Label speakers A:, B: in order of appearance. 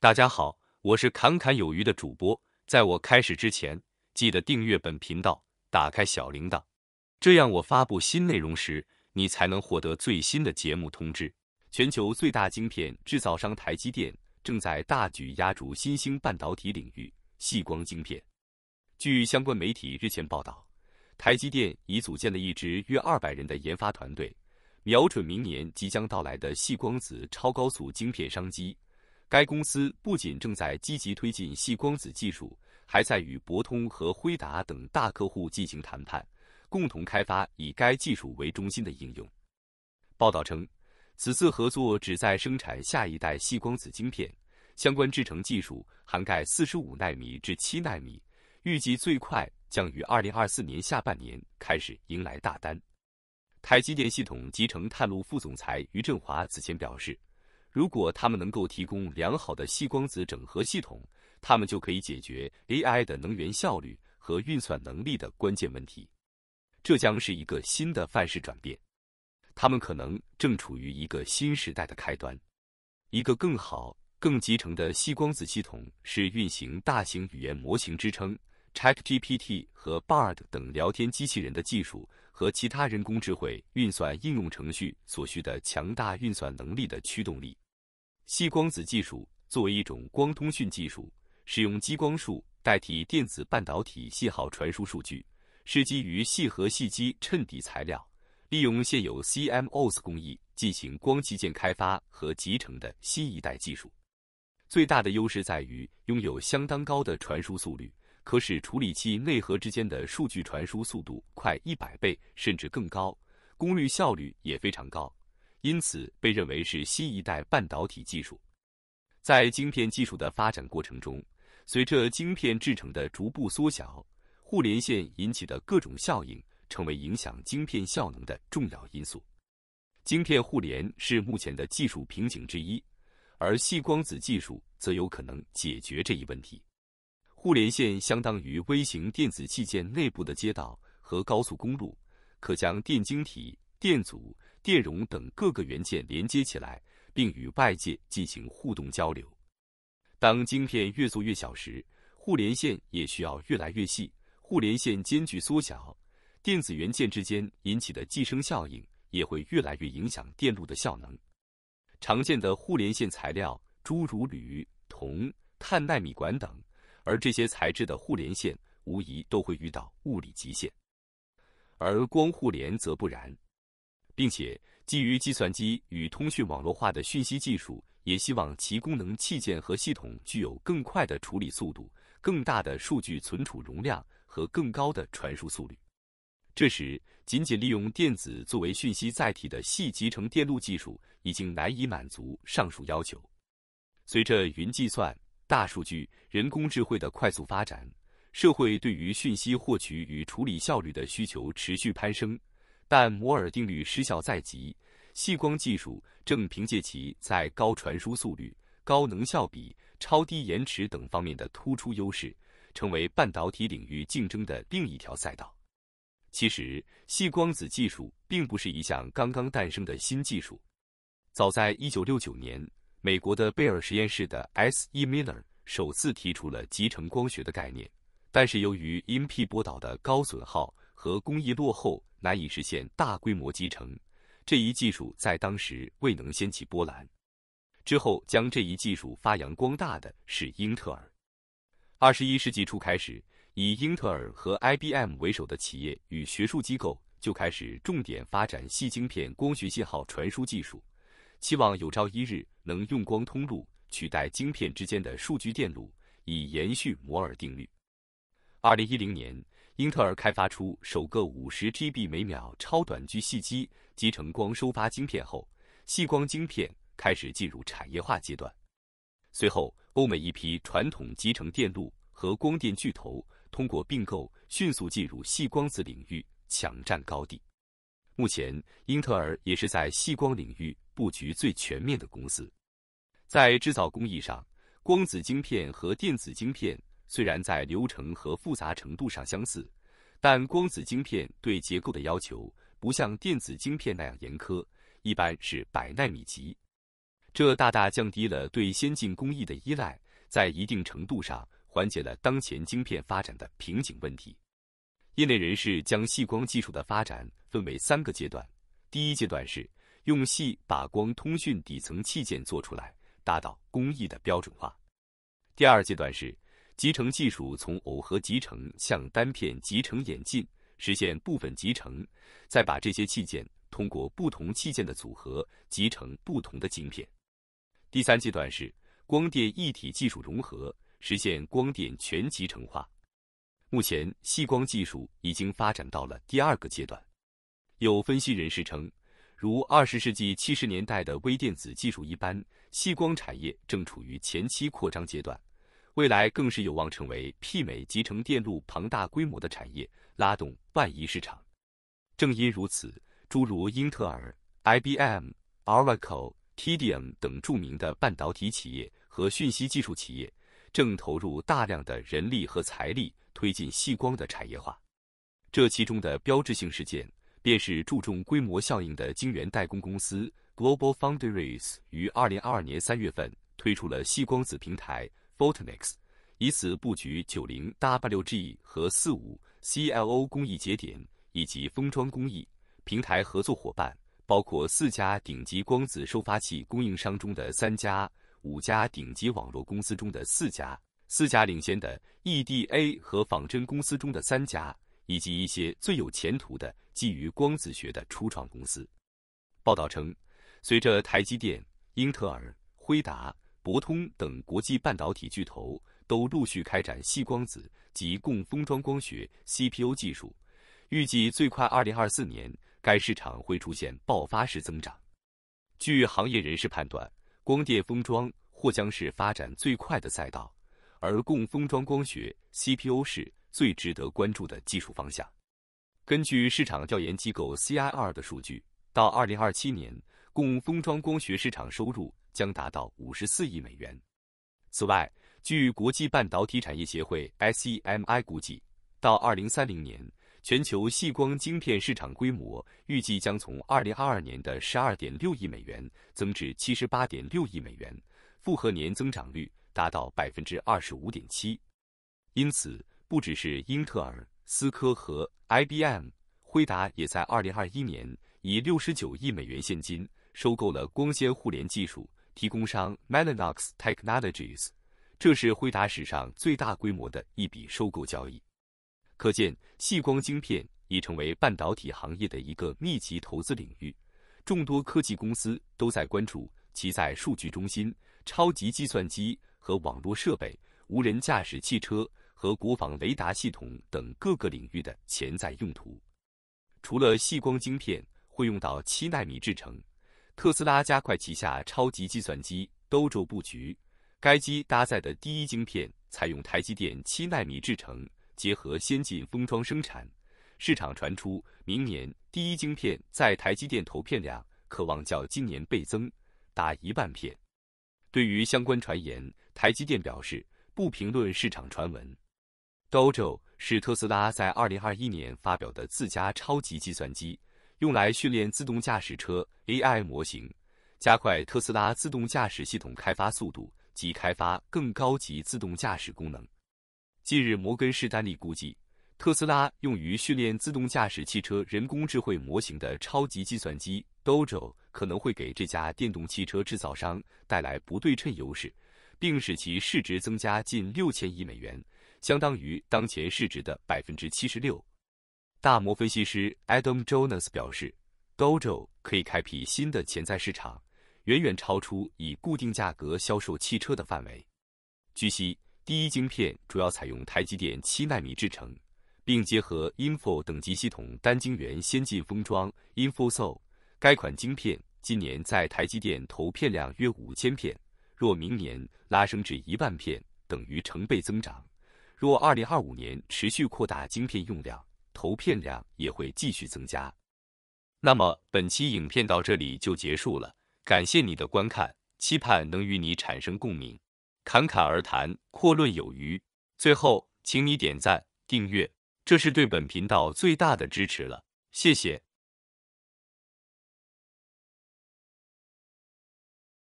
A: 大家好，我是侃侃有余的主播。在我开始之前，记得订阅本频道，打开小铃铛，这样我发布新内容时，你才能获得最新的节目通知。全球最大晶片制造商台积电正在大举压注新兴半导体领域，细光晶片。据相关媒体日前报道，台积电已组建了一支约二百人的研发团队，瞄准明年即将到来的细光子超高速晶片商机。该公司不仅正在积极推进细光子技术，还在与博通和辉达等大客户进行谈判，共同开发以该技术为中心的应用。报道称，此次合作旨在生产下一代细光子晶片，相关制程技术涵盖四十五纳米至七纳米，预计最快将于二零二四年下半年开始迎来大单。台积电系统集成探路副总裁于振华此前表示。如果他们能够提供良好的细光子整合系统，他们就可以解决 AI 的能源效率和运算能力的关键问题。这将是一个新的范式转变。他们可能正处于一个新时代的开端。一个更好、更集成的细光子系统是运行大型语言模型支撑 ChatGPT 和 Bard 等聊天机器人的技术。和其他人工智慧运算应用程序所需的强大运算能力的驱动力。细光子技术作为一种光通讯技术，使用激光束代替电子半导体信号传输数据，是基于细核细基衬底材料，利用现有 CMOS 工艺进行光器件开发和集成的新一代技术。最大的优势在于拥有相当高的传输速率。可使处理器内核之间的数据传输速度快一百倍，甚至更高，功率效率也非常高，因此被认为是新一代半导体技术。在晶片技术的发展过程中，随着晶片制成的逐步缩小，互联线引起的各种效应成为影响晶片效能的重要因素。晶片互联是目前的技术瓶颈之一，而细光子技术则有可能解决这一问题。互连线相当于微型电子器件内部的街道和高速公路，可将电晶体、电阻、电容等各个元件连接起来，并与外界进行互动交流。当晶片越做越小时，互连线也需要越来越细。互连线间距缩小，电子元件之间引起的寄生效应也会越来越影响电路的效能。常见的互连线材料诸如铝、铜、碳纳米管等。而这些材质的互联线无疑都会遇到物理极限，而光互联则不然，并且基于计算机与通讯网络化的讯息技术，也希望其功能器件和系统具有更快的处理速度、更大的数据存储容量和更高的传输速率。这时，仅仅利用电子作为讯息载体的细集成电路技术已经难以满足上述要求。随着云计算。大数据、人工智慧的快速发展，社会对于讯息获取与处理效率的需求持续攀升，但摩尔定律失效在即，细光技术正凭借其在高传输速率、高能效比、超低延迟等方面的突出优势，成为半导体领域竞争的另一条赛道。其实，细光子技术并不是一项刚刚诞生的新技术，早在1969年。美国的贝尔实验室的 S. E. Miller 首次提出了集成光学的概念，但是由于音频波导的高损耗和工艺落后，难以实现大规模集成，这一技术在当时未能掀起波澜。之后将这一技术发扬光大的是英特尔。二十一世纪初开始，以英特尔和 IBM 为首的企业与学术机构就开始重点发展细晶片光学信号传输技术。期望有朝一日能用光通路取代晶片之间的数据电路，以延续摩尔定律。二零一零年，英特尔开发出首个五十 Gb 每秒超短距细机集成光收发晶片后，细光晶片开始进入产业化阶段。随后，欧美一批传统集成电路和光电巨头通过并购迅速进入细光子领域，抢占高地。目前，英特尔也是在细光领域。布局最全面的公司，在制造工艺上，光子晶片和电子晶片虽然在流程和复杂程度上相似，但光子晶片对结构的要求不像电子晶片那样严苛，一般是百纳米级，这大大降低了对先进工艺的依赖，在一定程度上缓解了当前晶片发展的瓶颈问题。业内人士将细光技术的发展分为三个阶段，第一阶段是。用细把光通讯底层器件做出来，达到工艺的标准化。第二阶段是集成技术从耦合集成向单片集成演进，实现部分集成，再把这些器件通过不同器件的组合集成不同的晶片。第三阶段是光电一体技术融合，实现光电全集成化。目前，细光技术已经发展到了第二个阶段。有分析人士称。如二十世纪七十年代的微电子技术一般，细光产业正处于前期扩张阶段，未来更是有望成为媲美集成电路庞大规模的产业，拉动万亿市场。正因如此，诸如英特尔、IBM、Oracle、TIDM 等著名的半导体企业和讯息技术企业，正投入大量的人力和财力推进细光的产业化。这其中的标志性事件。便是注重规模效应的晶圆代工公司 Global Foundries 于二零二二年三月份推出了细光子平台 Photonix，以此布局九零 WG 和四五 CLO 工艺节点以及封装工艺。平台合作伙伴包括四家顶级光子收发器供应商中的三家，五家顶级网络公司中的四家，四家领先的 EDA 和仿真公司中的三家。以及一些最有前途的基于光子学的初创公司。报道称，随着台积电、英特尔、辉达、博通等国际半导体巨头都陆续开展细光子及共封装光学 CPU 技术，预计最快2024年该市场会出现爆发式增长。据行业人士判断，光电封装或将是发展最快的赛道，而共封装光学 CPU 是。最值得关注的技术方向。根据市场调研机构 CIR 的数据，到二零二七年，共封装光学市场收入将达到五十四亿美元。此外，据国际半导体产业协会 SEMI 估计，到二零三零年，全球细光晶片市场规模预计将从二零二二年的十二点六亿美元增至七十八点六亿美元，复合年增长率达到百分之二十五点七。因此，不只是英特尔、思科和 IBM，辉达也在2021年以69亿美元现金收购了光纤互联技术提供商 m a l a n o x Technologies，这是辉达史上最大规模的一笔收购交易。可见，细光晶片已成为半导体行业的一个密集投资领域，众多科技公司都在关注其在数据中心、超级计算机和网络设备、无人驾驶汽车。和国防雷达系统等各个领域的潜在用途。除了细光晶片会用到七纳米制程，特斯拉加快旗下超级计算机欧 o 布局，该机搭载的第一晶片采用台积电七纳米制程，结合先进封装生产。市场传出明年第一晶片在台积电投片量，可望较今年倍增达一万片。对于相关传言，台积电表示不评论市场传闻。Dojo 是特斯拉在二零二一年发表的自家超级计算机，用来训练自动驾驶车 AI 模型，加快特斯拉自动驾驶系统开发速度及开发更高级自动驾驶功能。近日，摩根士丹利估计，特斯拉用于训练自动驾驶汽车人工智能模型的超级计算机 Dojo 可能会给这家电动汽车制造商带来不对称优势，并使其市值增加近六千亿美元。相当于当前市值的百分之七十六。大摩分析师 Adam Jonas 表示，Dojo 可以开辟新的潜在市场，远远超出以固定价格销售汽车的范围。据悉，第一晶片主要采用台积电七纳米制成，并结合 Info 等级系统单晶圆先进封装 i n f o s o l 该款晶片今年在台积电投片量约五千片，若明年拉升至一万片，等于成倍增长。若二零二五年持续扩大晶片用量，投片量也会继续增加。那么本期影片到这里就结束了，感谢你的观看，期盼能与你产生共鸣。侃侃而谈，阔论有余。最后，请你点赞、订阅，这是对本频道最大的支持了，谢谢。